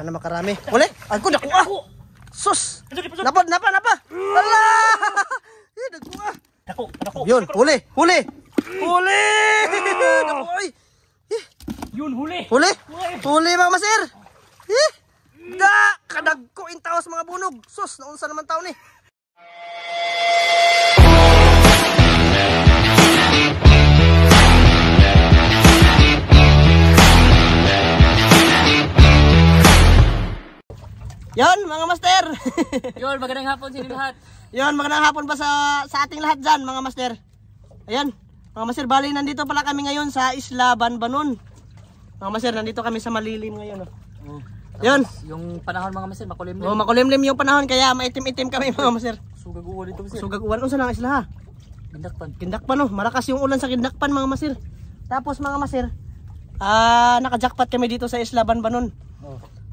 Sana makarami. Wala! Ako, naku ah! Sus! Napa, napa, napa! Ala! Eh, naku ah! Naku, naku! Yun, huli! Huli! Huli! Naku, ay! Yun, huli! Huli! Huli, mga masir! Eh! Da! Kadag ko in taos mga bunog! Sus! Naunsa naman tao ni! Eh. Yon, mga master. Yon, magandang hapon sa inyo lahat. Yon, magandang hapon pa sa sa ating lahat diyan, mga master. Ayun. Mga master, bali nandito pala kami ngayon sa Isla Banbanon. Mga master, nandito kami sa malilim ngayon, oh. oh. Mm. Yon. Yung panahon mga master, makulimlim. Oh, makulimlim yung panahon kaya maitim-itim kami mga master. Sugag uwan dito, master. Sugag uwan unsa lang isla ha? Kindakpan. Kindakpan oh, Marakas yung ulan sa Kindakpan mga master. Tapos mga master, ah, uh, naka-jackpot kami dito sa Isla Banbanon.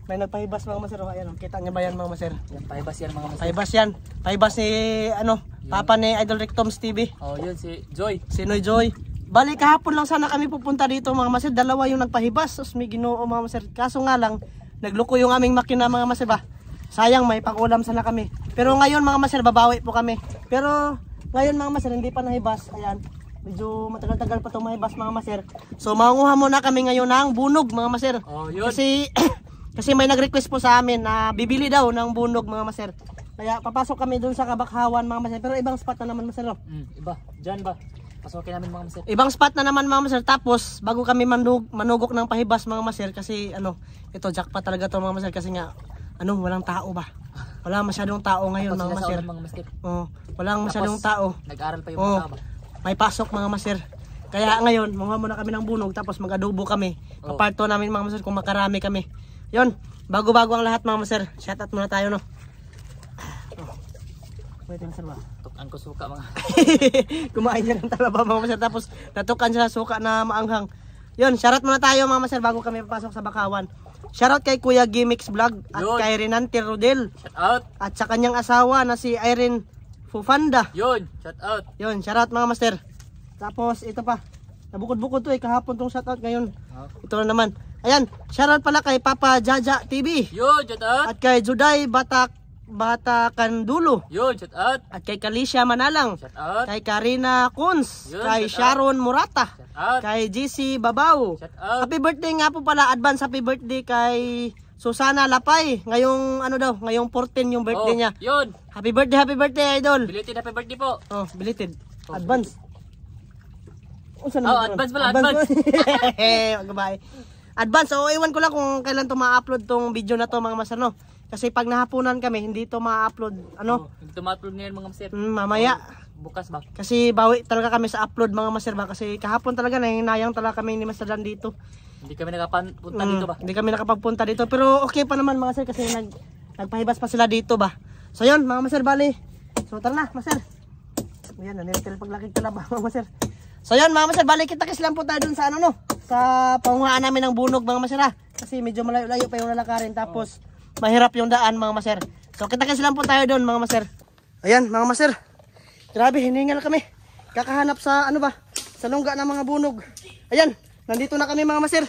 May nagpahibas mga maser. Oh, ayan, oh. kita niya ba yan mga maser? Yan, pahibas yan mga maser. Pahibas yan. Pahibas ni ano, yun. papa ni Idol Rectoms TV. Oh, yun si Joy. Si Noy Joy. Bali kahapon lang sana kami pupunta dito mga maser. Dalawa yung nagpahibas. Os may ginoo mga maser. Kaso nga lang, nagloko yung aming makina mga maser ba. Sayang may pag-ulam sana kami. Pero ngayon mga maser, babawi po kami. Pero ngayon mga maser, hindi pa nahibas. Ayan, medyo matagal-tagal pa tumahibas mga maser. So mangunguha muna kami ngayon ng bunog mga maser. Oh, yun. Kasi Kasi may nag-request po sa amin na bibili daw ng bunog mga maser. Kaya papasok kami doon sa Kabakhawan mga maser. Pero ibang spot na naman maser. Oh. Mm, iba. Diyan ba? Pasokin namin mga maser. Ibang spot na naman mga maser. Tapos bago kami manug manugok ng pahibas mga maser kasi ano, ito jackpot talaga to mga maser kasi nga ano, walang tao ba? Wala masyadong tao ngayon mga maser. Mga maser. Oh, walang masyadong Tapos, tao. Nag-aral pa yung oh, mga May pasok mga maser. Kaya ngayon, mga muna kami ng bunog tapos mag-adobo kami. Oh. Paparto namin mga maser kung makarami kami. Yun, bago-bago ang lahat mga maser. Shout out muna tayo no. Pwede na sir ba? Tukan ko suka mga. Kumain niya ng talaba mga maser. Tapos natukan siya suka na maanghang. Yun, shout out muna tayo mga maser bago kami papasok sa bakawan. Shout out kay Kuya gimmix Vlog at Yun. kay Renan Tirudel. Shout out. At sa kanyang asawa na si Irene Fufanda. Yun, shout out. Yun, shout out mga master. Tapos ito pa. Nabukod-bukod to eh kahapon tong shout out ngayon. Ah. Ito na naman. Ayan, shoutout pala kay Papa Jaja TV. Yo, shoutout. At kay Juday Batak Bata Kandulo. Yo, shout out. At kay Kalisha Manalang. Shout out. Kay Karina Kunz. Yun, kay Sharon Murata. Shout out. Kay JC Babaw. Shout out. Happy birthday nga po pala. Advance happy birthday kay Susana Lapay. Ngayong ano daw, ngayong 14 yung birthday oh, niya. Yun. Happy birthday, happy birthday idol. Belated happy birthday po. Oh, belated. Oh, advance. Oh, oh advance pala, advance. advance. Goodbye advance. O iwan ko lang kung kailan to ma-upload tong video na to mga master, no? Kasi pag nahapunan kami, hindi to ma-upload, ano? Oh, hindi to ma-upload ngayon mga master. Mm, mamaya. Oh, bukas ba? Kasi bawi talaga kami sa upload mga master ba? Kasi kahapon talaga, nanginayang talaga kami ni Master Dan dito. Hindi kami nakapunta mm, dito ba? Hindi kami nakapagpunta dito. Pero okay pa naman mga sir kasi nag, nagpahibas pa sila dito ba? So yun mga master, bali. So tara na, master. Ayan, naniratil paglaki ka na ba mga master? So yun mga master, balik kita kasi lang po tayo dun sa ano no? sa panguhaan namin ng bunog mga masira. Ah. Kasi medyo malayo-layo pa yung lalakarin. Tapos mahirap yung daan mga maser. So kita-kits lang po tayo doon mga maser. Ayan mga maser. Grabe hiningal kami. Kakahanap sa ano ba? Sa lungga ng mga bunog. Ayan. Nandito na kami mga maser.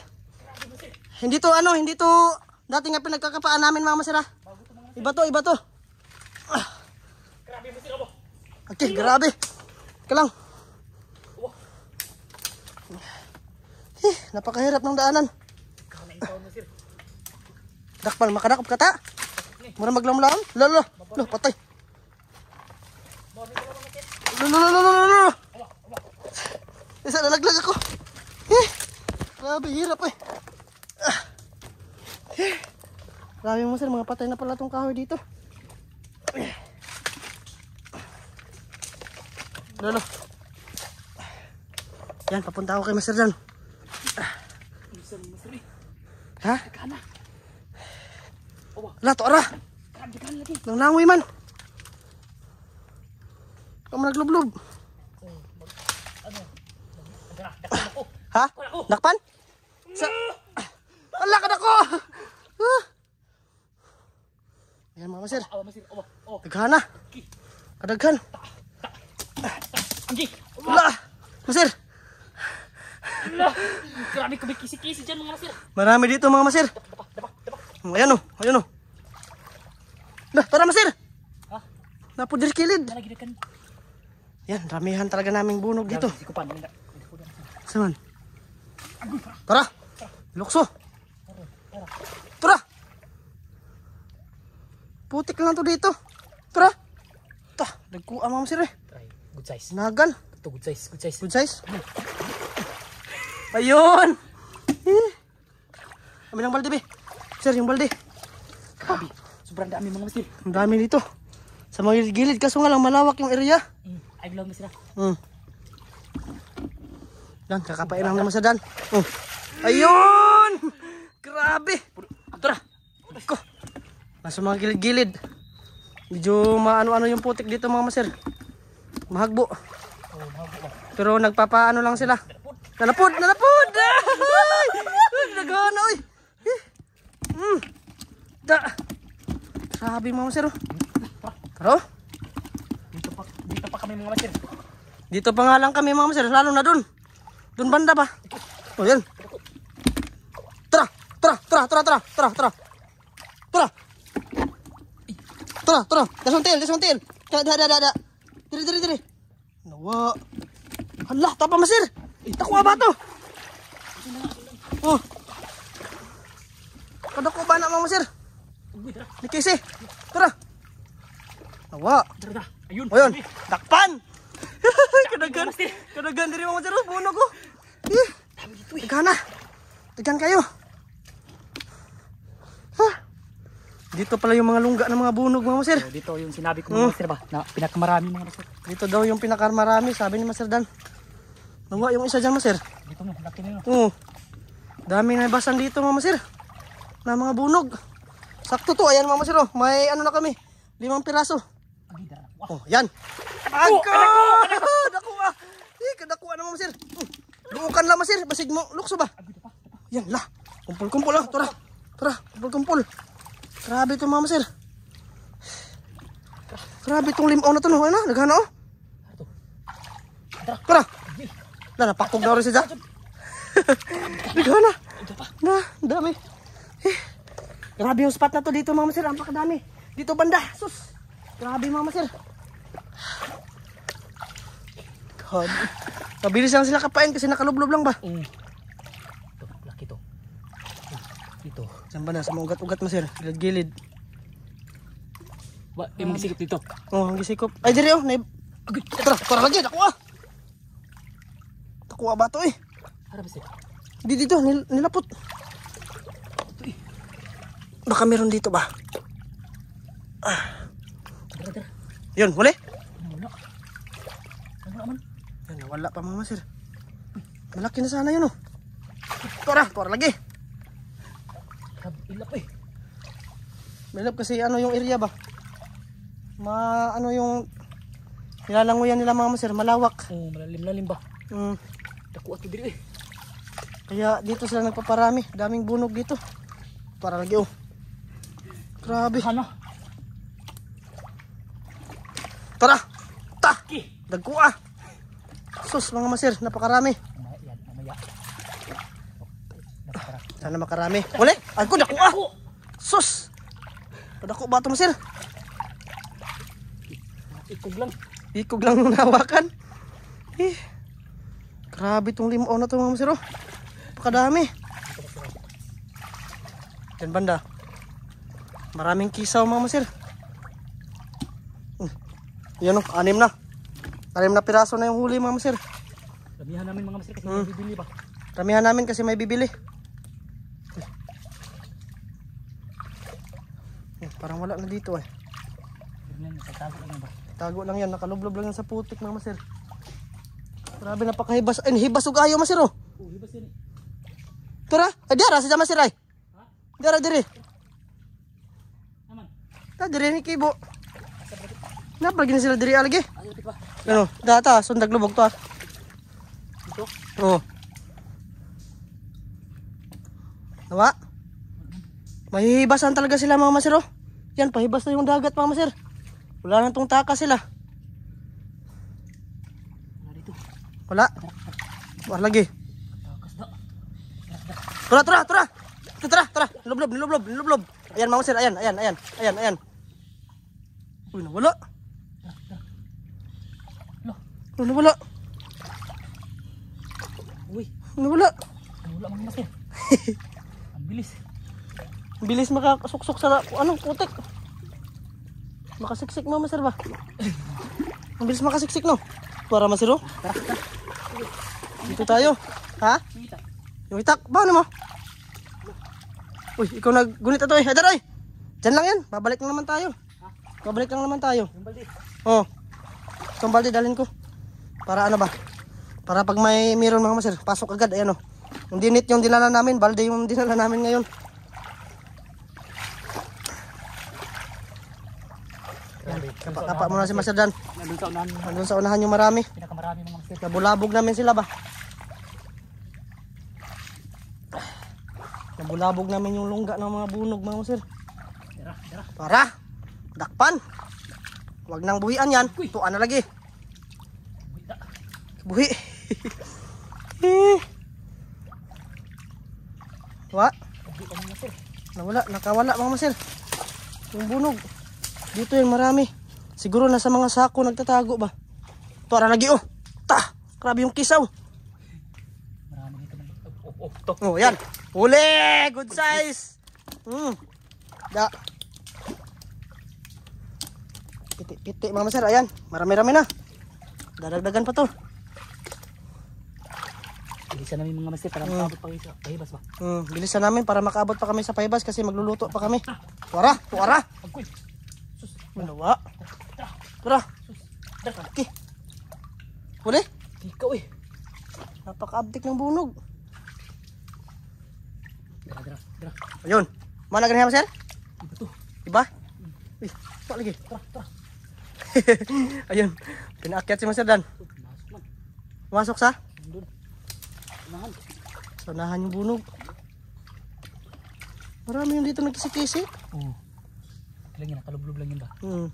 Hindi to ano, hindi to dati nga pinagkakapaan namin mga maser ha. Ah. Iba to, iba to. Ah. Grabe masira mo. Okay, grabe. Kalang. Eh, napakahirap ng daanan. Dakpal, makadakop ka ta. Mura maglamlaan. Lalo, lalo, patay. Lalo, lalo, lalo, lalo. Isa, nalaglag ako. Eh, grabe, hirap eh. Ah. Eh, grabe mo sir, mga patay na pala itong kahoy dito. Lalo. Yan, papunta ako kay Master Dan. Hah? Oh, Lah tok rah. Nang nang man. Kamu naglublub. Ha? Nakpan? Sa Ala ka nako. Ayan mama sir. Daghan kan? Kadaghan. Wala. Masir. Ah. Lah, kerami kebik kisi-kisi jangan masir. Marami di itu mga masir. Ayan oh, ayan oh. Dah, tara masir. Hah? Napo diri kilid. Yan, ramihan talaga naming bunog dito. Saan? Tara. Lukso. Tara. Putik lang to dito. Tara. Tah, dagkuha mga masir eh. Good size. Nagal. Ito good size, good size. Good size. Ayun! Eh. Kami ng balde, be. Sir, yung balde. Grabe, sobrang dami mga masil. Ang dami dito. Sa mga gilid, kaso nga lang malawak yung area. Mm, ay vlog mo sila. Ah. Mm. Dan, kakapain lang naman sa dan. Mm. Ayun! Grabe! Tara! Ako! Nasa mga gilid-gilid. Medyo maano-ano yung putik dito mga maser. Oh, mahagbo. Pero nagpapaano lang sila. Nalapod, nalapod. Ay, dagan oy. Mm. Da. Sabi mo sir. Ro? Dito pa, dito pa kami mga sir. Dito pa nga lang kami mga sir, lalo na doon. Doon banda pa. Oh, yan. Tara, tara, tara, tara, tara, tara, tara. Tara. Tara, tara. Desuntil, desuntil. Da, da, da, da. diri, diri. dire. Nawa. Allah, tapa masir. Takwa ba to? Oh. Kada ano ko ba na mama sir? Nikisi. Tara. Awa. Tara. Ayun. Ayun. Dakpan. Kadagan. Kadagan diri mama sir. Buno ko. Tegan na. Tegan kayo. Dito pala yung mga lungga ng mga bunog mga sir. Oh, dito yung sinabi ko mga hmm. Oh. masir ba? Na pinakamarami mga masir. Dito daw yung pinakamarami sabi ni Master Dan. Nawa yung isa dyan, masir. Dito mo, laki na yun. Oo. Dami na basan dito, mama sir. Na mga bunog. Sakto to, ayan mama sir. Oh. May ano na kami, limang piraso. Wow. Oh, yan. Ako! Ako! Ako! Ah. Eh, kadakuha na mama hmm. sir. Luukan lang, masir. Basig mo. Lukso ba? Ah, yan, la. Kumpul-kumpul lang. Ah. Tara. Tara. Kumpul-kumpul. Grabe to, mama sir. Grabe tong limaw oh, na to, Ano? Naghana, oh. Tara. Tara. Na, napakog na rin si Jack. Nagawa na. Na, dami. Eh, grabe yung spot na to dito mga sir. Ang pakadami. Dito banda. Sus. Grabe mga sir. God. Mabilis lang sila kapain kasi nakalublob lang ba? Mm. Ito, laki to. Dito. Saan ba na? Sa mga ugat-ugat sir. Gilid-gilid. Ba, yung gisikop dito? Oo, oh, ang gisikop. Ay, dire, oh. Naib... Tara, tara lagi. Ako ah. Nakuha ba to eh? Harap siya. Di dito, nil nilapot. Ito eh. Baka meron dito ba? Ah. Tara, tara. Yun, huli? Wala. Wala man. Yan, wala pa mga sir. Malaki na sana yun oh. Tora, tora lagi. Ilap eh. Ilap kasi ano yung area ba? Ma ano yung nilalanguyan nila mga sir, malawak. Oh, malalim-lalim ba? Mm. kuat diri eh. Kaya dito sila nagpaparami. Daming bunog dito. Para lagi oh. Grabe. Ano? Tara. taki Dagko ah. Sus mga masir, napakarami. Sana makarami. Uli, ako dako ah. Sus. Padako ba ito masir? Ikog lang. Ikog lang nawakan. Eh. Grabe itong limon na ito mga masiro. Pakadami. Yan banda. Maraming kisaw mga masir. Hmm. Yan o, oh, anim na. Anim na piraso na yung huli mga masir. Ramihan namin mga masir kasi hmm. may bibili ba? Ramihan namin kasi may bibili. Hmm, parang wala na dito eh. Tago lang yan, nakalublob lang yan sa putik mga masir. Grabe napakahibas. Ay, hibas ug ayo masiro. Oh. oh, hibas yan. Eh. Tara, ay eh, dara sa masiro ay. Ha? Dara dire. Aman. Ta dire ni kibo. Napag na sila dire alagi. Ano, data sundag lubog to. Ah. Ito? Oo. Oh. Nawa? Mahihibasan talaga sila mga masiro. Oh. Yan, pahibas na yung dagat mga masir. Wala na tong taka sila. Wala. Wala lagi. Tara, tara, tara. Tara, tara. Nilublob, nilublob, nilublob. Ayan, mga sir. Ayan, ayan, ayan. Ayan, ayan. Uy, nawala. Uy, nawala. Uy. Nawala. Nawala, mga sir. Ang bilis. Ang bilis makakasuksok sa anong putik. Makasiksik, mama sir ba? Ang bilis makasiksik, no? para masiro? Tara, tara. Dito tayo. Ha? Yung itak. Paano mo? Uy, ikaw naggunit ato eh. Adar ay! Diyan lang yan. Babalik lang naman tayo. Babalik lang naman tayo. Yung balde. Oh. Itong balde, dalhin ko. Para ano ba? Para pag may meron mga masir, pasok agad. Ayan o. Oh. Yung dinit yung dinala namin, balde yung dinala namin ngayon. Napa, mo na si Master Dan. Nandun sa unahan. Nandun sa unahan yung marami. Pinakamarami ng mga sir. Nabulabog namin sila ba? Nabulabog namin yung lungga ng mga bunog mga Master. Tara, tara. Para! Dakpan! Huwag nang buhian yan. Uy. Tuan na lagi. Buhi. Wa. Nawala, nakawala mga Master. Yung bunog. Dito yung marami. Siguro nasa mga sako nagtatago ba? Para lagi oh. Ta! Grabe yung kisaw. Marami dito. Oh, oh, to. oh yan. Huli! Good size! Mm. Da. Piti-piti mga sir. Ayan. Marami-rami na. Dadagdagan pa to. Bilisan namin mga master para mm. pa kami sa pahibas ba? Hmm, Bilisan namin para makaabot pa kami sa paybas kasi magluluto pa kami. Ah. Tuwara! Tuwara! Agkoy! Sus! Malawa! Tara. Daki. Huli. Ikaw eh. Napaka-abdik ng bunog. Dara, dara, dara. Ayun. Mana ganyan ba, sir? Iba tuh, Iba? Uy, pa lagi. Tara, tara. Ayun. Pinaakyat si Master Dan. Masok sa? Doon. Sanahan. Sanahan yang bunog. Marami kisik Oh. Lang yan, kalublob Hmm.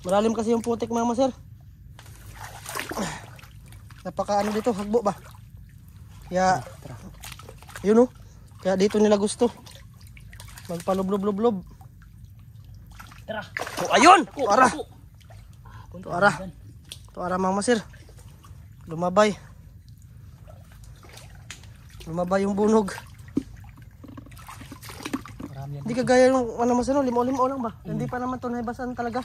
Malalim kasi yung putik mga sir. Napaka ano dito, hagbo ba? Kaya, yun o. Oh. Kaya dito nila gusto. Magpalublob-lublob. Tara. O oh, ayun! O ara. O ara. O ara mga masir. Lumabay. Lumabay yung bunog. Hindi kagaya yung ano masir, ano, limo-limo lang ba? Hindi pa naman to nahibasan talaga.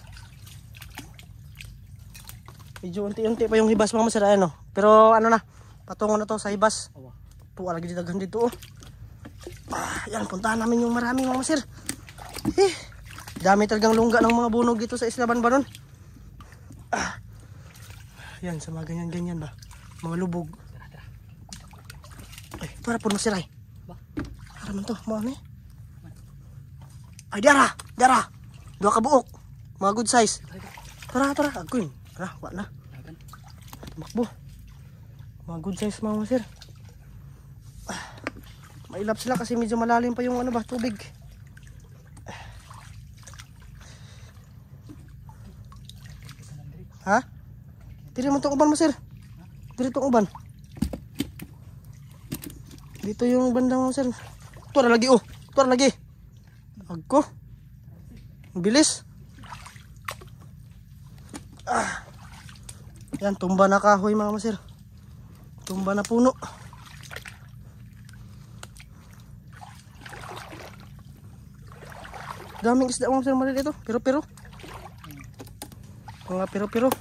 Medyo unti-unti pa yung hibas mga masada ano. Eh, Pero ano na, patungo na to sa hibas. Tuwa lagi daghan dito oh. Ah, yan, puntahan namin yung marami mga masir. Eh, dami talagang lungga ng mga bunog dito sa Isla Banbanon. Ah, yan, sa mga ganyan-ganyan ba. Mga lubog. Ay, eh, para po masiray. Para eh. man to, mga ni. Ay, dara, dara. Dua kabuok. Mga good size. Tara, tara, agkuin. Tara, wa na. Makbo. Mga good size mga sir. Mailap sila kasi medyo malalim pa yung ano ba, tubig. Ha? Diri mo itong uban mo sir. Diri itong uban. Dito yung banda mo sir. Ito lagi oh. Ito lagi. Agko. Ang bilis. Ah. Yan, tumba na kahoy mga masir. Tumba na puno. Daming isda mga masir malil ito. Pero-pero. Mga pero-pero.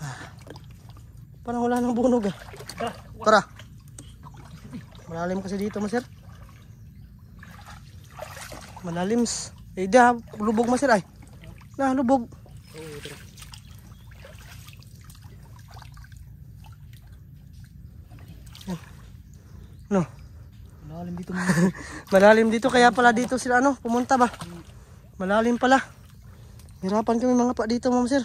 Ah. Parang wala nang bunog eh. Tara. Malalim kasi dito masir. Malalim. Eh, da, lubog masir ay. Na, lubog. Malalim dito kaya pala dito sila ano, pumunta ba? Malalim pala. Hirapan kami mga pa dito, Ma'am Sir.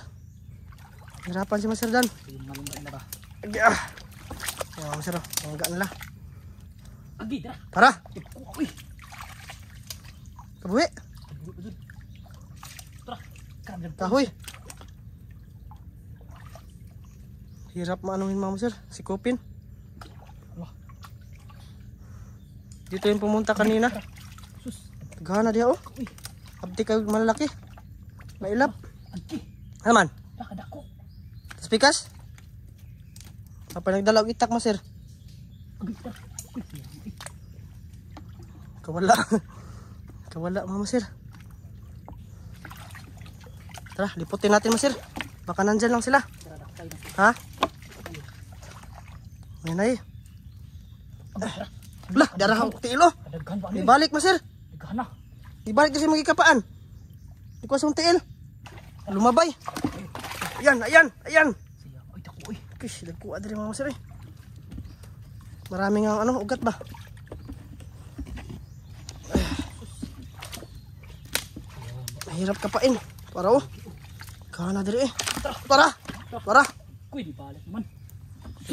Hirapan si Ma'am Sir Dan. Ah. Yeah, Ma'am Sir, hangga oh. nila. Tara. Kabuhi. Kahoy. Hirap maanuhin Ma'am Sir, si Kopin. Dito yung pumunta kanina. Gana diya oh. Abdi kayo malalaki. Mailap. Ano man? Speakers? Apa Kapag nagdalaw itak mo sir. Kawala. Kawala mama sir. Tara, liputin natin mo sir. Baka nandyan lang sila. Ha? Ayan darahang pati ilo. Ibalik mo sir. Ibalik kasi magikapaan. Di ko sa tiil. Lumabay. Ayan, ayan, ayan. Kish, nagkuha din mga sir eh. Marami nga ano, ugat ba? Mahirap kapain. Para oh. Kana diri eh. Para. Para. Kuy di balik man.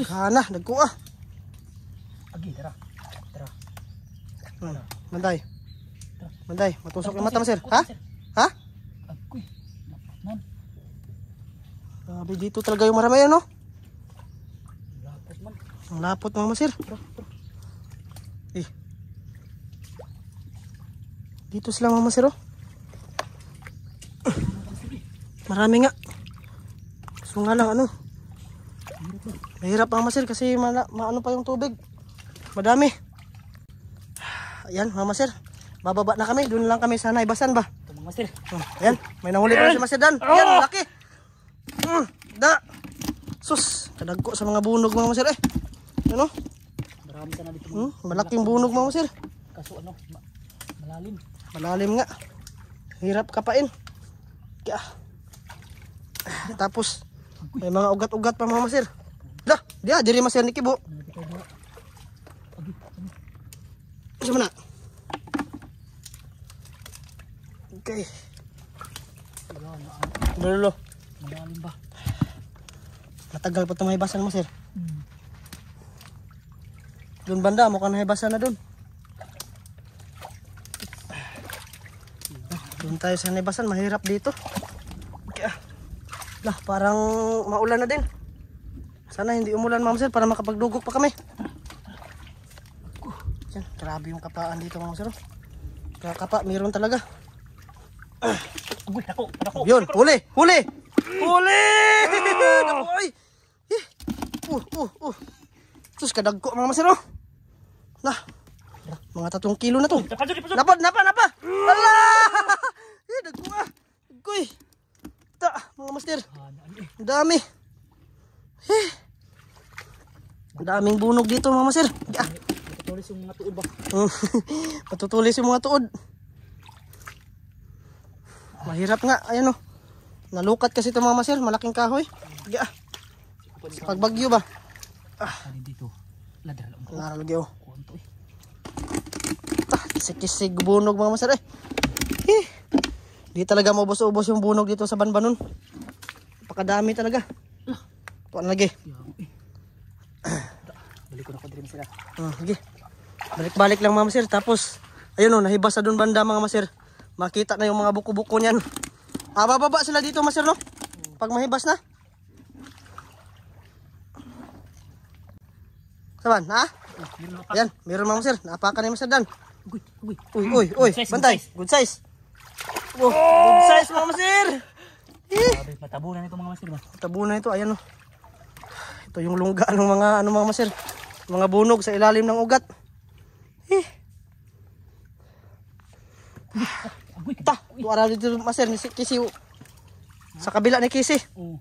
Kana nagkuha. Agi tara. Hmm. Manday. Manday, matusok ng mata mo, sir. Ha? Ha? Grabe, dito talaga yung maramay, ano? Ang lapot, mama, sir. Eh. Dito sila, mama, sir, oh. Marami nga. So nga lang, ano? Mahirap, mama, sir, kasi ma, ma ano pa yung tubig. Madami. Madami. Yan, Mama Sir. Bababa na kami. dun lang kami sa naibasan ba? Ito, Mama Sir. Ah, Yan, may nahuli pa si Mama Sir Dan. Ah! Yan, laki. Mm, da. Sus, kadagko sa mga bunog mama Sir eh. Ano? Marami ka na dito. Hmm, malaking bunog mga Sir. Kaso ano, malalim. Malalim nga. Hirap kapain. Kaya. Tapos, may mga ugat-ugat pa mama Sir. Dah, dia diri Mas Yan Kibo. Kasi mo na. Okay. lo. Malalim ba? Matagal pa itong hibasan mo, sir. Hmm. Doon banda, mukhang nahibasan na doon. Doon tayo sa nahibasan, mahirap dito. Okay. Ah. Lah, parang maulan na din. Sana hindi umulan, ma'am sir, para makapagdugok pa kami. Grabe yung kapaan dito mga sir. Kaya kapa, meron talaga. Ah. Uy, ako, ako. Yun, huli, huli! Huli! Ako, ay! Eh. Uh, uh, uh. Sus, kadag ko mga sir oh. Na, mga tatong kilo na to. Napa, napa, napa! Ala! Eh, dagko ah! Dagkoy! Eh. Ta, mga master. Ah, Ang dami. Eh. daming bunog dito mga master. Ah. Patulis yung mga tuod ba? Patutulis yung mga tuod. Mahirap nga. Ayan o. Oh. Nalukat kasi ito mga sir. Malaking kahoy. Sige Sa pagbagyo ba? Ah. Ano dito. Ladra lang. Naralagi o. Oh. Kunto eh. Ah, Kisig-kisig bunog mga masir eh. Eh. Di talaga maubos-ubos yung bunog dito sa banbanon. Pakadami talaga. Tuan eh. lagi. Balik ko na ko din sila. Ah, okay. Balik-balik lang mga masir. Tapos, ayun o, oh, nahibas sa doon banda mga masir. Makita na yung mga buko-buko niyan. aba ah, bababa sila dito masir no? Pag mahibas na. Saban, ha? Yan, meron mga masir. Napakan ni masir dan. Uy, uy, uy, uy, bantay. Good size. Good size, oh, good size mga masir. Eh. Grabe, matabunan ito mga masir ba? Matabunan ito, ayan o. Oh. Ito yung lungga ng mga, ano mga masir. Mga bunog sa ilalim ng ugat. wala dito maser ni Kisi. Sa kabila ni Kisi. Oo.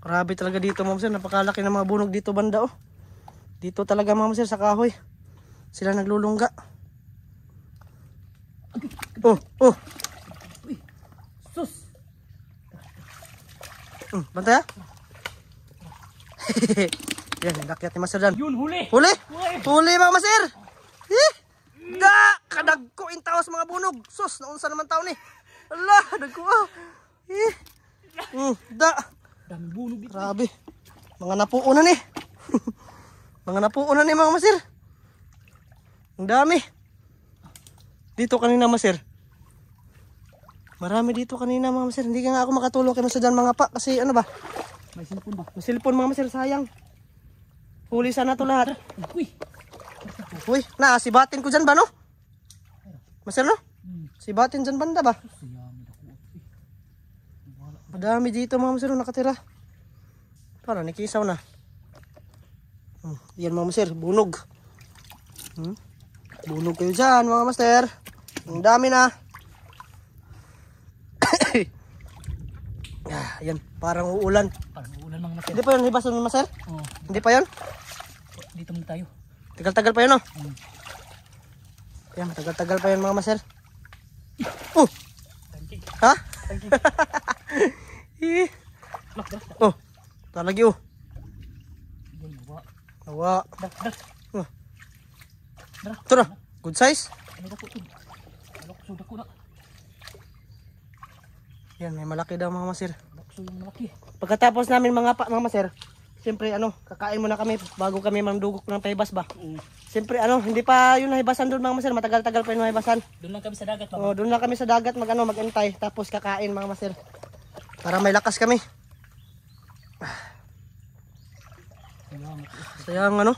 Grabe talaga dito ma'am sir. Napakalaki ng mga bunog dito banda oh. Dito talaga ma'am sir sa kahoy. Sila naglulungga. Oh, oh. Sus. Mm, bantay ah. Yan, lakyat ni Master Dan. Yun, huli. Huli? Huli, huli mga Da! Kadagko in taos mga bunog. Sus, naunsa naman tao ni. Eh. Ala, dagko ah. Eh. Mm, da. Dami bunog dito. Grabe. Mga napuo na ni. mga napuo na ni mga masir. Ang dami. Dito kanina masir. Marami dito kanina mga masir. Hindi ka nga ako makatulong kay masadyan mga pa. Kasi ano ba? May cellphone ba? May cellphone mga masir. Sayang. Huli sana to lahat. Uy. Uy, na naasibatin ko dyan ba no? Masir no? Hmm. Sibatin dyan banda ba? Eh. Madami dito mga masir nakatira. Para nikisaw na. Hmm, yan mga masir, bunog. Hmm? Bunog kayo dyan mga master. Ang dami na. ah, yan, parang uulan. Parang uulan mga master. Hindi pa yun hibasan mga master? Oo. Hindi pa yun? Dito muna tayo. Tagal-tagal pa yun, no? Hmm. tagal tagal pa yun, mga maser. Oh! Tangkig. Ha? Tangkig. oh, talagi, oh. Nawa. Nawa. Dak, dak. Oh. Ito na. Good size. Yan, may malaki daw mga maser. Pagkatapos namin mga mga maser, Siyempre ano, kakain muna kami bago kami mamdugok ng pahibas ba. Mm. Siyempre ano, hindi pa yun nahibasan doon mga masir, matagal-tagal pa yun nahibasan. Doon lang kami sa dagat. Mama. Oh. oh, doon lang kami sa dagat mag ano, magantay tapos kakain mga masir. Para may lakas kami. Sayang ano.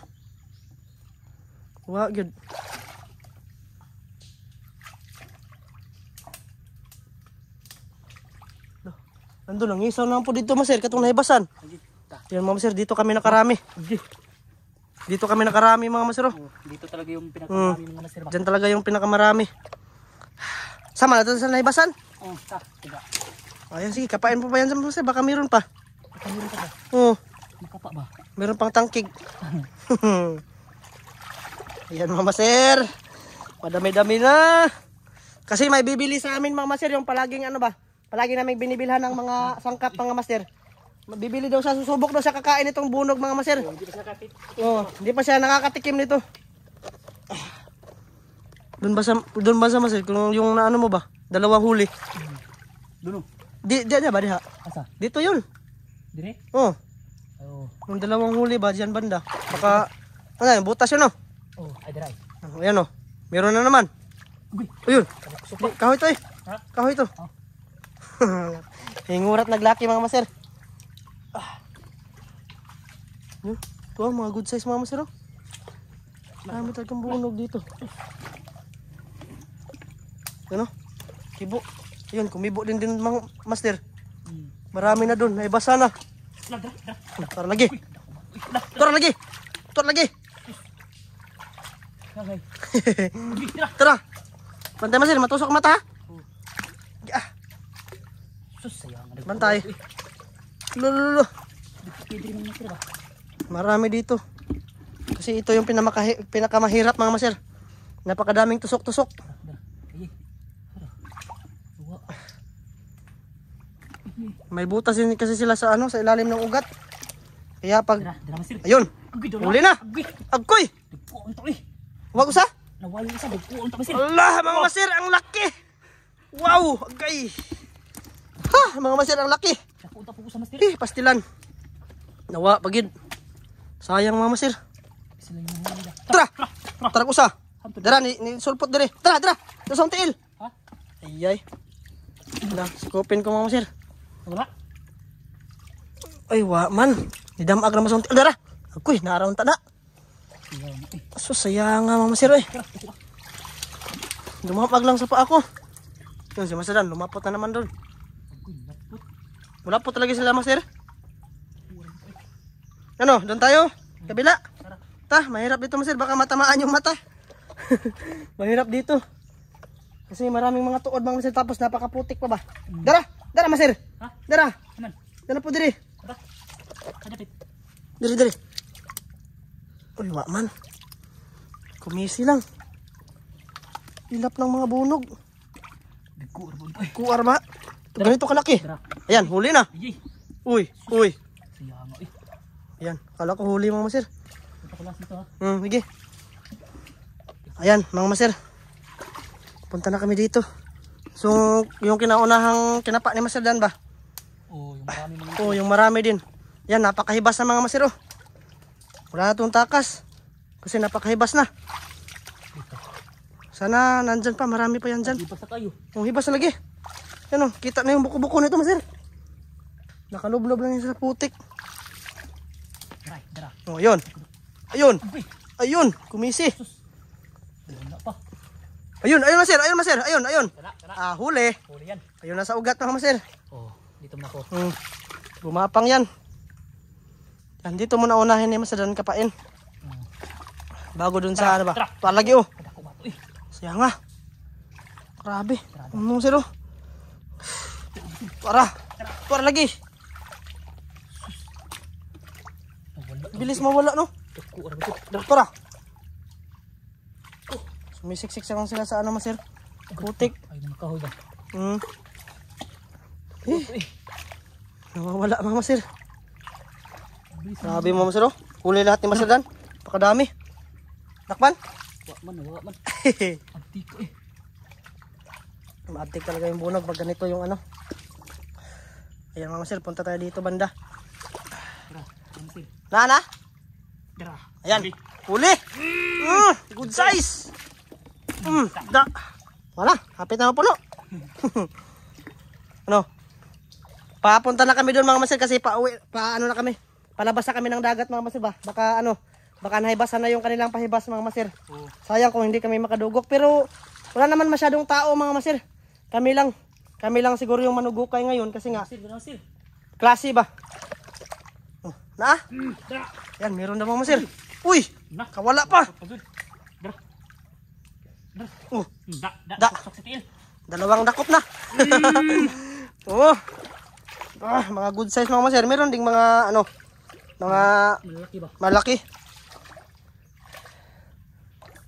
wow, good. Nandun, nangisaw na po dito masir, katong nahibasan. Yan mga masir, dito kami nakarami. Dito kami nakarami mga masir. Oh. oh. Dito talaga yung pinakamarami hmm. mga masir. Diyan talaga yung pinakamarami. Sama natin sa naibasan. Oh, ta, diba? Ayan, sige, kapain po pa yan sa mga masir. Baka meron pa. Baka meron pa ba? Oo. Oh. Makapa ba? Meron pang tangkig. Ayan mga masir. Madami-dami na. Kasi may bibili sa amin mga masir yung palaging ano ba? Palagi namin binibilhan ng mga sangkap mga master. Mabibili daw sa susubok daw sa kakain itong bunog mga maser. Oh, hindi pa siya nakatikim. Oh, hindi pa siya nakakatikim nito. Ah. Doon ba sa doon ba sa maser kung yung naano mo ba? Dalawang huli. Doon. Oh. Di di ba diha? Asa? Dito 'yun. Dire? Oh. Oh. Yung dalawang huli ba diyan banda? Baka ano butas 'yun oh. Oh, ay diray. Oh, ayan oh. Meron na naman. Uy. Ayun. Kahoy to eh. Ha? Kahoy to. Oh. Hingurat naglaki mga maser. Ah. Yun. Ito mga good size mama sir. Marami talagang bunog dito. Ano? Kibo. Yun, kumibo din din mga master. Marami na doon. Naibasa na. Tara lagi. Tara lagi. Tara lagi. Tara. Bantay master, matusok mata ha. Oh. Ah. Sus, sayang. Bantay. Bantay. Lulululo. Marami dito. Kasi ito yung pinakamahirap mga maser. Napakadaming tusok-tusok. May butas din kasi sila sa ano, sa ilalim ng ugat. Kaya pag Ayun. Uli na. Agkoy. Eh. Wag usa. Nawala isa bigkuon ta masir. Allah, mga masir, ang laki. Wow, agay. Ha, mga masir, ang laki. Napunta po ko sa master. Eh, pastilan. Nawa, pagid. Sayang mga masir. Tara! Tara kusa. Tara, ni, ni sulpot dire. Tara, tara. Tara sa tiil. Ha? Ayay. Na, skupin ko mga masir. Wala. Ay, wa man. Nidamag na masunti. Tara. Kuy, naaraon ta na. Eh. So, sayang nga mga masir. Eh. Dumapag lang sa pa ako. Yun si Masadan, lumapot na naman doon. Wala po talaga sila, master. Ano, doon tayo? Kabila? Ta, mahirap dito, master. Baka matamaan yung mata. mahirap dito. Kasi maraming mga tuod, mga master. Tapos napakaputik pa ba? Hmm. Dara! Dara, master! Dara! Dara po, diri. Diri, diri. Uy, wa man. Kumisi lang. Ilap ng mga bunog. Kuar ba? Kuar ba? Ganito kalaki. Ayan, huli na. Uy, uy. Eh. Ayan, kala ko huli mga masir. Ah. Hmm, sige. Ayan, mga masir. Punta na kami dito. So, yung kinaunahang kinapa ni Master Dan ba? Oo, oh, yung marami din. Oo, oh, yung marami din. Yan, napakahibas na mga masiro. Oh. Wala na itong takas. Kasi napakahibas na. Sana nandyan pa, marami pa yan dyan. Hibas na kayo. Yung hibas na lagi. Ano, kita na yung buko-buko nito masir. Nakalublob lang yan sa putik. O, oh, yun. Ayun. Ayun, Ayun, kumisi. Ayun, ayun masir, ayun masir, ayun, ayun. Ah, huli. Huli yan. Ayun, nasa ugat na masir. Oh, dito muna ko. Hmm. Gumapang yan. Yan, dito muna na unahin ni masir dan kapain. Hmm. Bago dun sa ano ba? Palagi oh. Sayang ah. Grabe. Ano mo sir oh. Para. Para lagi. Bilis mawala no. Para. Sumisiksik sa sila sa ano masir. Putik. Ay nakahoy ba? Hmm. Eh. Nawawala mga masir. Sabi mga masir oh. Kulay lahat ni masir dan. Pakadami. Nakman? Wa man, wa man. Antiko eh maantik talaga yung bunog pag ganito yung ano ayan mga sir punta tayo dito banda na na ayan huli mm, good size mm, da wala hapit na mapuno ano papunta na kami doon mga masir kasi pa, uwi, pa ano na kami palabas na kami ng dagat mga masir ba baka ano baka nahibasan na yung kanilang pahibas mga masir sayang kung hindi kami makadugok pero wala naman masyadong tao mga masir kami lang. Kami lang siguro yung manugukay ngayon kasi nga. Sir, sir. Klase ba? Oh, na? Mm, Yan, meron na mga sir. Uy! Na. Kawala pa. Dara. Dara. Oh. Hmm, da, da. da. Dalawang dakot na. Mm. oh. Ah, mga good size mga sir. Meron ding mga ano, mga malaki ba? Malaki.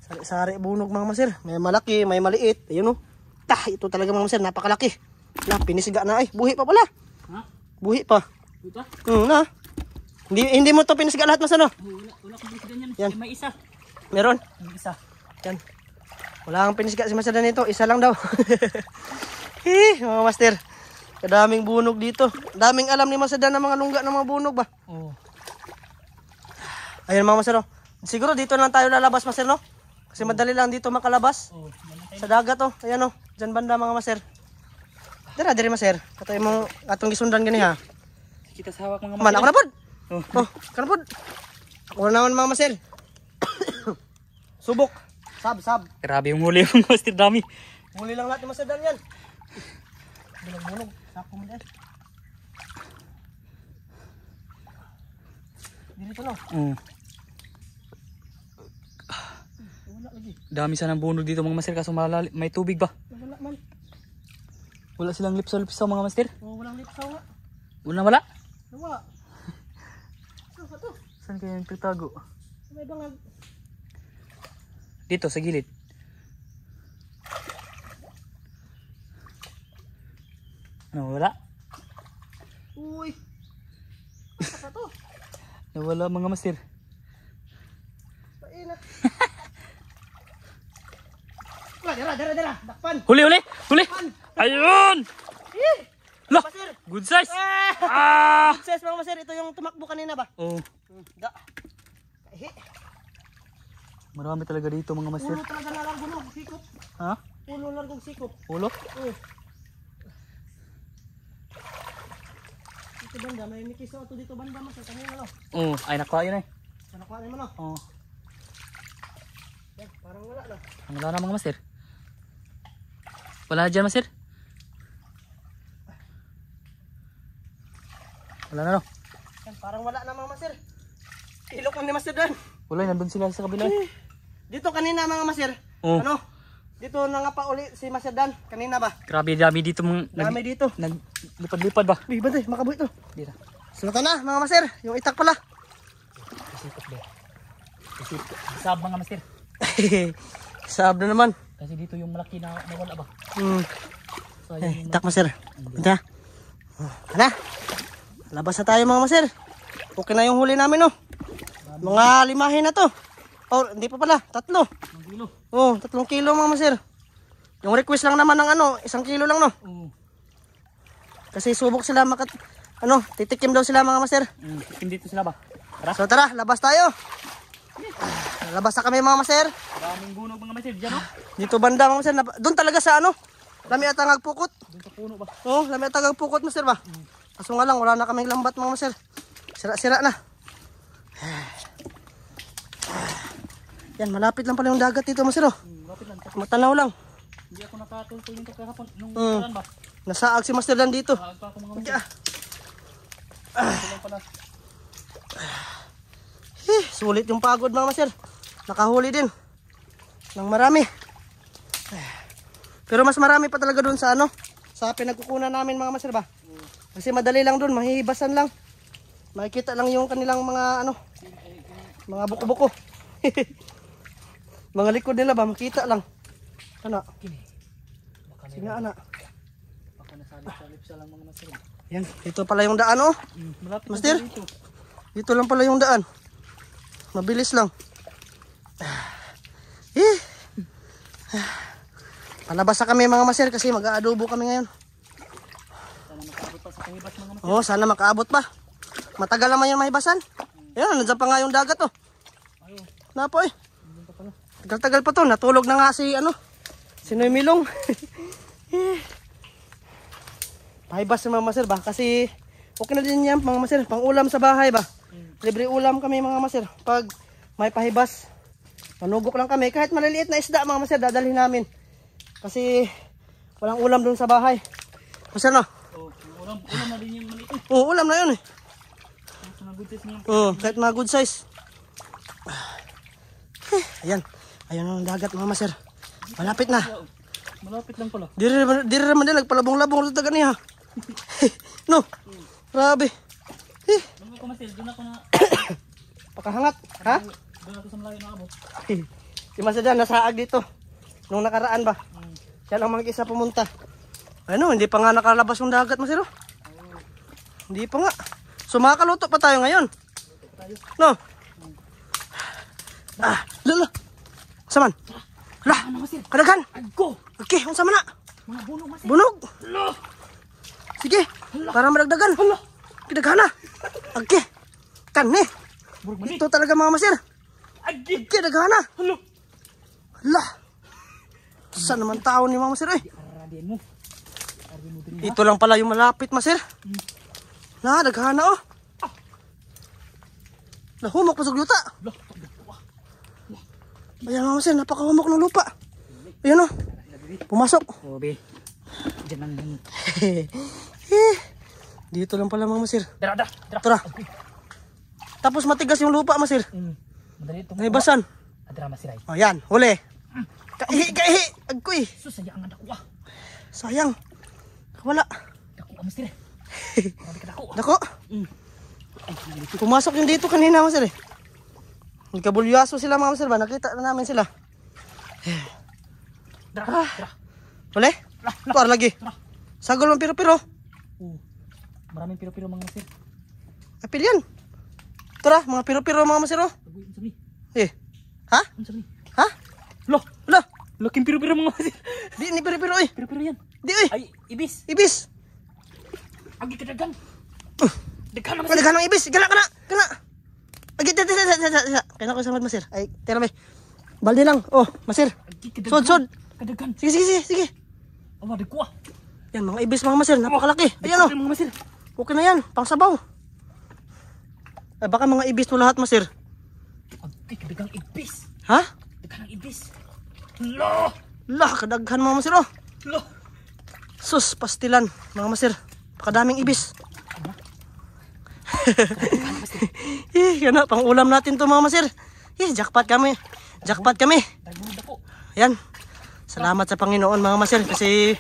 Sari-sari bunog mga masir. May malaki, may maliit. Ayun oh. Tah, ito talaga mga sir, napakalaki. Na, pinisiga na ay. Buhi pa pala. Ha? Buhi pa. Ito? Hmm, na. Hindi, hindi mo to pinisiga lahat mas ano? Wala, wala ko pinisiga niyan. Yan. May isa. Meron? May isa. Yan. Wala kang pinisiga si Master nito. Isa lang daw. eh, mga master. Kadaming bunog dito. Daming alam ni Master na mga lungga ng mga bunog ba? Oo. Oh. Ayun mga master. Siguro dito na lang tayo lalabas Master no? Kasi madali lang dito makalabas. Oh, sa dagat oh. Ayan oh. Diyan banda mga maser. Dira diri maser. Katay mo atong gisundan gani ha. Kita sawak mga maser. Man ako na pod. Oh, oh kana pod. Ako na mga maser. Subok. Sab sab. Grabe yung huli yung master dami. Huli lang lahat ni maser dan yan. Bilang bulog. Sako mo din. Eh. Dito no. Hmm. lagi. Dami sanang bunod dito mga master kaso malali, may tubig ba? Wala man. Wala silang lipsaw-lipsaw mga master? Oo, walang lipsaw nga. Wala wala? Wala. Saan ba to? kaya yung pitago? May bangag. Dito, sa gilid. Ano, wala? Uy! Ano to? Nawala mga master. Painat. Dara, dara, dara. Dakpan. Huli, huli. Huli. Ayun. Eh, lo. Good size. Eh. Ah. Good size mga masir. Ito yung tumakbo kanina ba? Oo. Oh. Hmm, da. Da. Marami talaga dito mga masir. Ulo talaga lalargo no. Sikop. Ha? Ulo largong sikop. Ulo? Oo. Eh. Ito banda. May mikiso ito dito banda masir. Kanina lo. Oo. Oh, ay nakuha yun eh. Nakuha naman no. Oo. Oh. Yan, parang wala na. Ang wala na mga masir. Wala na dyan masir? Wala na no? Parang wala na mga masir. Ilok ni masir dan. Wala, nandun sila sa kabila. Eh. Dito kanina mga masir. Oh. Ano? Dito na nga pa uli si Masir Dan. Kanina ba? Grabe, dami dito. Mga, dami dito. Naglipad-lipad ba? Lipad eh, makabuhay to. Dito. Sunod na mga masir. Yung itak pala. Kasipot ba? Kasipot. Sab mga masir. Sab na naman. Kasi dito yung malaki na nawala ba? Hmm. So, eh, tak maser. Punta. Hala. Labas na tayo mga maser. Okay na yung huli namin no. Oh. Mga limahin na to. O oh, hindi pa pala, tatlo. Kilo. Oh, tatlong kilo mga maser. Yung request lang naman ng ano, isang kilo lang no. Oo. Kasi subok sila makat ano, titikim daw sila mga master. Mm, tikim dito sila ba? Tara. So tara, labas tayo. Labas na kami mga maser. Daming bunog mga maser diyan oh. Dito banda mga maser. Doon talaga sa ano? Lami at ang pukot. Doon puno ba? Oo, oh, lami at ang pukot maser ba? Mm. Kaso nga lang wala na kaming lambat mga maser. Sira-sira na. Yan, malapit lang pala yung dagat dito maser oh. Mm, malapit lang. Matanaw lang. Hindi ako nakatultol yung kakahapon nung mm. ba? Nasaag si Master Dan dito. Nasaag pa ako mga maser. Ah. Ah. Eh, sulit yung pagod mga master. Nakahuli din. Nang marami. Pero mas marami pa talaga doon sa ano. Sa pinagkukunan namin mga master ba? Kasi madali lang doon. Mahihibasan lang. Makikita lang yung kanilang mga ano. Mga buko-buko. mga likod nila ba? Makita lang. Ano? Sige anak. Baka nasalip-salip lang mga master. Ano? Yan, dito pala yung daan oh. Hmm, master, dito lang pala yung daan. Mabilis lang. Eh. Palabas na kami mga maser kasi mag-aadobo kami ngayon. Oo, oh, sana makaabot pa. Matagal naman yung mahibasan. Ayun, nandiyan pa nga yung dagat oh. Napo eh. Tagal-tagal pa to. Natulog na nga si ano. Sinoy Milong. Pahibas eh. si mga Sir ba? Kasi okay na din yan, Mama Sir. Pang ulam sa bahay ba? libre ulam kami mga masir. Pag may pahibas, manugok lang kami. Kahit maliliit na isda mga masir, dadalhin namin. Kasi walang ulam dun sa bahay. Masir na? oh, ulam, ulam na din yung maliit. oh, ulam na yun eh. oh, kahit mga good size. Eh, ayan. Ayan ang dagat mga masir. Malapit na. Malapit lang pala. Diri, diri naman din, nagpalabong-labong rin taga niya. no? Grabe ko masil, doon ako na... Pakahangat, ha? Doon ako sa malayo na abo. Ay, si Masadyan, nasaag dito. Nung nakaraan ba? Hmm. Siya lang mag-isa pumunta. Ano, hindi pa nga nakalabas yung dagat, Masilo. Oh. Hindi pa nga. So makakaluto pa tayo ngayon. Pa tayo. No? Hmm. Ah, lala. Saman. Lah, ano, kadagan. Agko. Okay, unsa sama na? Mga bunog, Masil. Bunog. Hala. Sige, Hala. para madagdagan. Hala daghana. Agke. Kanne. Ito talaga mga masir. Agke. Agke daghana. Hello. Hala. Saan naman tao ni mama sir eh? Ito lang pala yung malapit masir. Hmm. Na, daghana oh. Nahumok pa sa gluta. Ayan mga masir, napakahumok ng lupa. Ayan oh. Pumasok. Obe. Diyan lang. Hehehe. Dito lang pala mga masir. Tara, tara. Tara. tara. Okay. Tapos matigas yung lupa masir. Mm. Madali ito. Naibasan. Adra masir ay. Oh, yan. Huli. Mm. Kaihi, kaihi. Agkoy. Sus, sayang ang dako ah. Sayang. Wala. Dako ah masir. Marami ka dako. Dako. Mm. Ay, Pumasok yung dito kanina masir eh. Nagkabulyaso sila mga masir ba? Nakita na namin sila. Dara, ah. dara. Huli? Tuwar lagi. Dara. Sagol ang piro-piro. Oh. Maraming piro-piro mga masir. Apil yan. Tara, mga piro-piro mga masir oh. Eh. Ha? Ha? Lo, lo. Lo kim piro-piro mga masir. Di ni piro-piro eh. Piro-piro yan. Di eh. Ay, ibis. Ibis. Agi ka kedagan. Uh. Dekan masir. Dekan ibis. Gana, gana. Gana. Agi tara tara tara. Kena ko samad masir. Ay, tira may. Balde lang. Oh, masir. Sod sod. Kadagan. Sige sige sige. Sige. Oh, Awa, dekuah. Yan, mga ibis mga masir. Napakalaki. Ayan iya, o. Mga masir. Okay na yan, pang sabaw. Ay, eh, baka mga ibis to lahat, masir. Agkik, dagang ibis. Ha? Dagang ibis. Lo! Lo, kadaghan mga masir, oh. Lo! Sus, pastilan, mga masir. Pakadaming ibis. Ano? eh, yan na, pang ulam natin to mga masir. Eh, jackpot kami. Jackpot kami. Yan. Salamat sa Panginoon mga masir kasi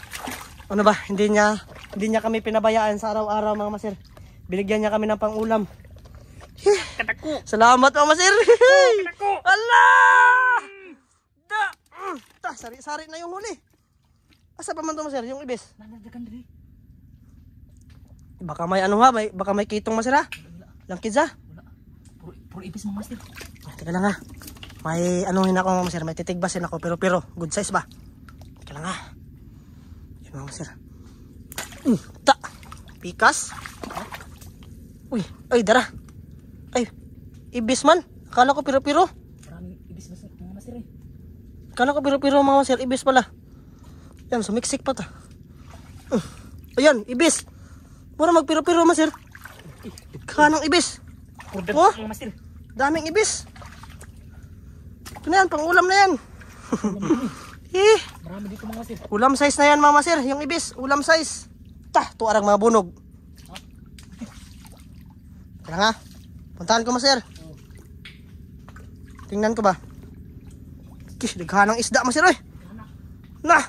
ano ba, hindi niya hindi niya kami pinabayaan sa araw-araw mga masir. Binigyan niya kami ng pang-ulam. Katako. Salamat mga masir. Katako. Allah! Da! Ta, sari-sari na yung huli. Asa pa man to masir, yung ibis? Nanadagan diri. Baka may ano ha, may, baka may kitong masir ha? Langkids ha? Puro, puro ibis mga masir. Ah, teka lang ha. May anuhin ako mga masir, may titigbasin ako pero pero good size ba? Teka lang ha. Yun mga masir. Uy, ta. Pikas. Uy, ay dara. Ay, ibis man. Akala ko piro-piro. Maraming ibis mas, mga master eh. Akala ko piro-piro mga master. Ibis pala. Yan, sumiksik pa ta. Uh, ayan, ibis. Mura magpiro-piro master. Kanang ibis. Order oh, master. Daming ibis. Ito na yan, pang ulam na yan. Eh. eh. Marami dito mga sir. Ulam size na yan mga sir, yung ibis, ulam size. Tah, tu arang mga bunog. Tara nga. Puntahan ko mo, sir. Tingnan ko ba? Kish, daghan ng isda mo, sir, oy. Na.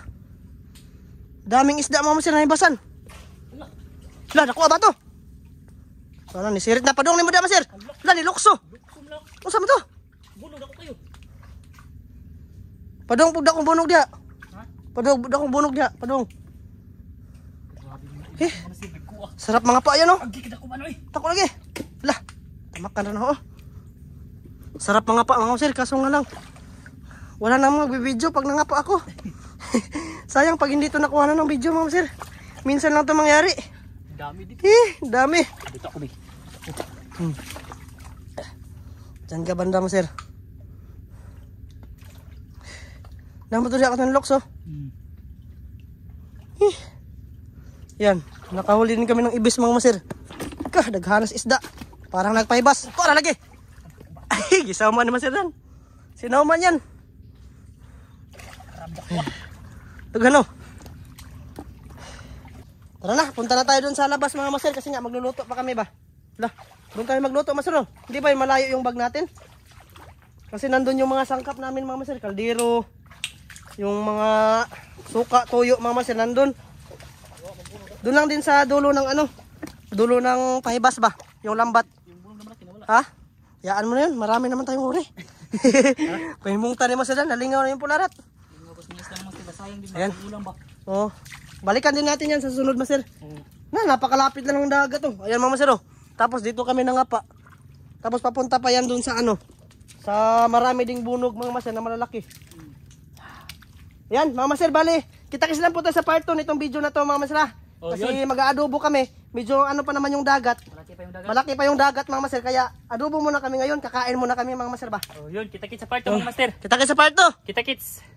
Daming isda mo, sir, na ibasan. La, nakuha ba to? Wala, nisirit na padong ni mo dama, sir. La, nilukso. Unsa mo to? Bunog ako kayo. Padong, pugda kong bunog dia. Padong, pugda kong bunog dia. Padong. Eh. Sarap mga pa ayan oh. Tako lagi. Lah. Tamak ka na oh. Sarap mga pa mga sir kaso nga lang. Wala na mga video pag nangapa ako. Sayang pag hindi to nakuha na ng video mga sir. Minsan lang to mangyari. Dami dito. Eh, dami. Dito ako, bi. Hmm. Diyan ka banda mo, sir. Naman to siya ka ng locks, oh. Hmm. Eh. Yan, nakahuli din kami ng ibis mga masir. Kah, naghanas isda. Parang nagpaibas. Para lagi. Ay, gisama ni masir yan. Sinauman yan. Tugano. Tara na, punta na tayo dun sa labas mga masir kasi nga magluluto pa kami ba. Lah, doon tayo magluto masir. Oh. Hindi ba yung malayo yung bag natin? Kasi nandun yung mga sangkap namin mga masir. Kaldero, yung mga suka, tuyo mga masir nandun. Doon lang din sa dulo ng ano, dulo ng pahibas ba? Yung lambat. Yung bulong naman kinawala. Ha? Yaan mo na yun, marami naman tayong uri. Pahimong tanim mo sa dyan, nalingaw na yung pularat. Ayan. Oh. Balikan din natin yan sa sunod maser. Na, napakalapit na ng dagat oh. Ayan mga oh. Tapos dito kami nangapa. Tapos papunta pa yan doon sa ano, sa marami ding bunog mga maser na malalaki. Yan, mga maser, bali, kita kasi lang po sa part 2 nitong video na to mga maser. Oh, Kasi mag-aadobo kami. Medyo ano pa naman yung dagat. Malaki pa yung dagat. Malaki pa yung dagat mga master. Kaya adobo muna kami ngayon. Kakain muna kami mga master ba? Oh, yun. Kita-kits sa part 2 oh. mga master. Kita-kits sa part 2. Kita-kits.